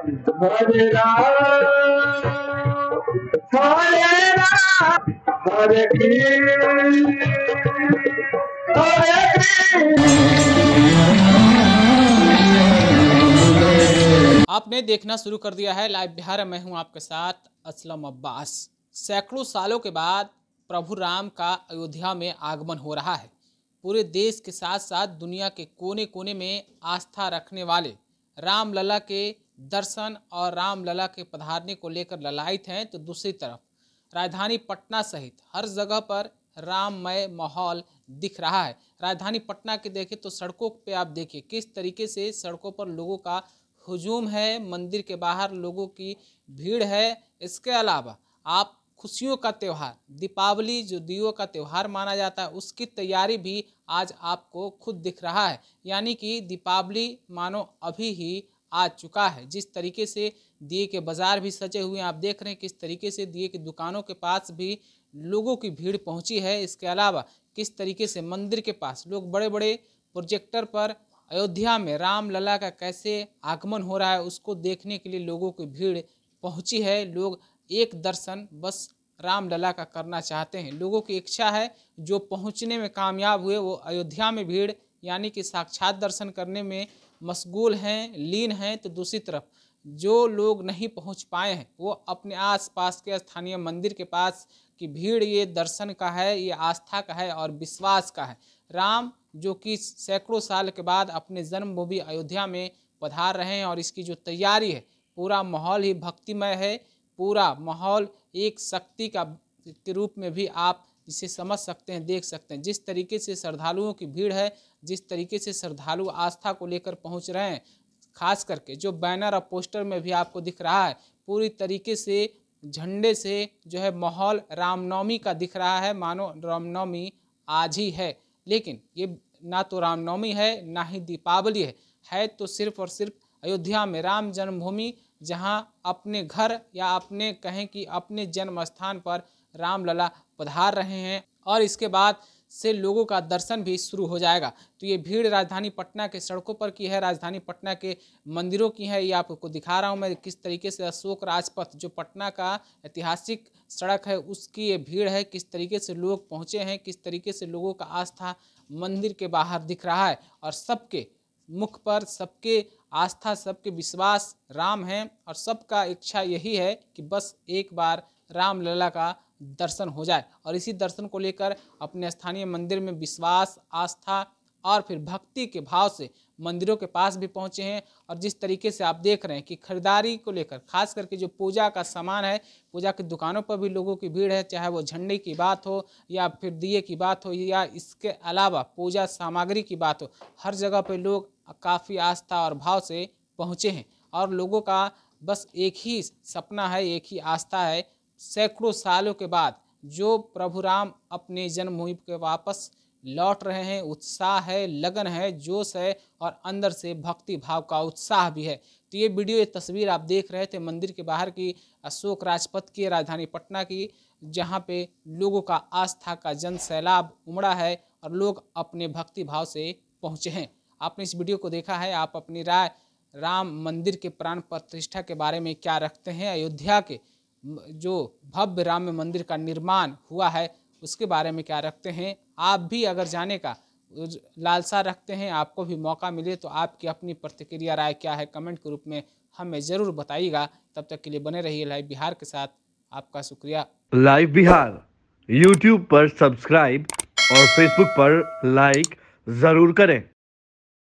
आपने देखना शुरू कर दिया है लाइव बिहार मैं हूं आपके साथ असलम अब्बास सैकड़ों सालों के बाद प्रभु राम का अयोध्या में आगमन हो रहा है पूरे देश के साथ साथ दुनिया के कोने कोने में आस्था रखने वाले रामलला के दर्शन और रामलला के पधारने को लेकर ललायत हैं तो दूसरी तरफ राजधानी पटना सहित हर जगह पर राममय माहौल दिख रहा है राजधानी पटना के देखें तो सड़कों पे आप देखिए किस तरीके से सड़कों पर लोगों का हुजूम है मंदिर के बाहर लोगों की भीड़ है इसके अलावा आप खुशियों का त्यौहार दीपावली जो दीयों का त्यौहार माना जाता है उसकी तैयारी भी आज आपको खुद दिख रहा है यानी कि दीपावली मानो अभी ही आ चुका है जिस तरीके से दिए के बाज़ार भी सजे हुए हैं आप देख रहे हैं किस तरीके से दिए की दुकानों के पास भी लोगों की भीड़ पहुंची है इसके अलावा किस तरीके से मंदिर के पास लोग बड़े बड़े प्रोजेक्टर पर अयोध्या में राम लला का कैसे आगमन हो रहा है उसको देखने के लिए लोगों की भीड़ पहुँची है लोग एक दर्शन बस राम लला का करना चाहते हैं लोगों की इच्छा है जो पहुँचने में कामयाब हुए वो अयोध्या में भीड़ यानी कि साक्षात दर्शन करने में मशगूल हैं लीन हैं तो दूसरी तरफ जो लोग नहीं पहुंच पाए हैं वो अपने आस पास के स्थानीय मंदिर के पास की भीड़ ये दर्शन का है ये आस्था का है और विश्वास का है राम जो कि सैकड़ों साल के बाद अपने जन्मभूमि अयोध्या में पधार रहे हैं और इसकी जो तैयारी है पूरा माहौल ही भक्तिमय है पूरा माहौल एक शक्ति का के रूप में भी आप इसे समझ सकते हैं देख सकते हैं जिस तरीके से श्रद्धालुओं की भीड़ है जिस तरीके से श्रद्धालु आस्था को लेकर पहुंच रहे हैं खास करके जो बैनर और पोस्टर में भी आपको दिख रहा है पूरी तरीके से झंडे से जो है माहौल रामनवमी का दिख रहा है मानो रामनवमी आज ही है लेकिन ये ना तो रामनवमी है ना ही दीपावली है है तो सिर्फ और सिर्फ अयोध्या में राम जन्मभूमि जहाँ अपने घर या अपने कहें कि अपने जन्म स्थान पर रामलला पधार रहे हैं और इसके बाद से लोगों का दर्शन भी शुरू हो जाएगा तो ये भीड़ राजधानी पटना के सड़कों पर की है राजधानी पटना के मंदिरों की है ये आपको दिखा रहा हूँ मैं किस तरीके से अशोक राजपथ जो पटना का ऐतिहासिक सड़क है उसकी ये भीड़ है किस तरीके से लोग पहुँचे हैं किस तरीके से लोगों का आस्था मंदिर के बाहर दिख रहा है और सबके मुख पर सबके आस्था सबके विश्वास राम हैं और सबका इच्छा यही है कि बस एक बार रामलला का दर्शन हो जाए और इसी दर्शन को लेकर अपने स्थानीय मंदिर में विश्वास आस्था और फिर भक्ति के भाव से मंदिरों के पास भी पहुंचे हैं और जिस तरीके से आप देख रहे हैं कि खरीदारी को लेकर खास करके जो पूजा का सामान है पूजा की दुकानों पर भी लोगों की भीड़ है चाहे वो झंडे की बात हो या फिर दिए की बात हो या इसके अलावा पूजा सामग्री की बात हो हर जगह पर लोग काफ़ी आस्था और भाव से पहुँचे हैं और लोगों का बस एक ही सपना है एक ही आस्था है सैकड़ों सालों के बाद जो प्रभु राम अपने जन्मभूमि के वापस लौट रहे हैं उत्साह है लगन है जोश है और अंदर से भक्ति भाव का उत्साह भी है तो ये वीडियो ये तस्वीर आप देख रहे थे मंदिर के बाहर की अशोक राजपथ की राजधानी पटना की जहाँ पे लोगों का आस्था का जन सैलाब उमड़ा है और लोग अपने भक्ति भाव से पहुँचे हैं आपने इस वीडियो को देखा है आप अपनी राय राम मंदिर के प्राण प्रतिष्ठा के बारे में क्या रखते हैं अयोध्या के जो भव्य राम मंदिर का निर्माण हुआ है उसके बारे में क्या रखते हैं आप भी अगर जाने का लालसा रखते हैं आपको भी मौका मिले तो आपकी अपनी प्रतिक्रिया राय क्या है कमेंट के रूप में हमें ज़रूर बताइएगा तब तक के लिए बने रहिए लाइव बिहार के साथ आपका शुक्रिया लाइव बिहार यूट्यूब पर सब्सक्राइब और फेसबुक पर लाइक ज़रूर करें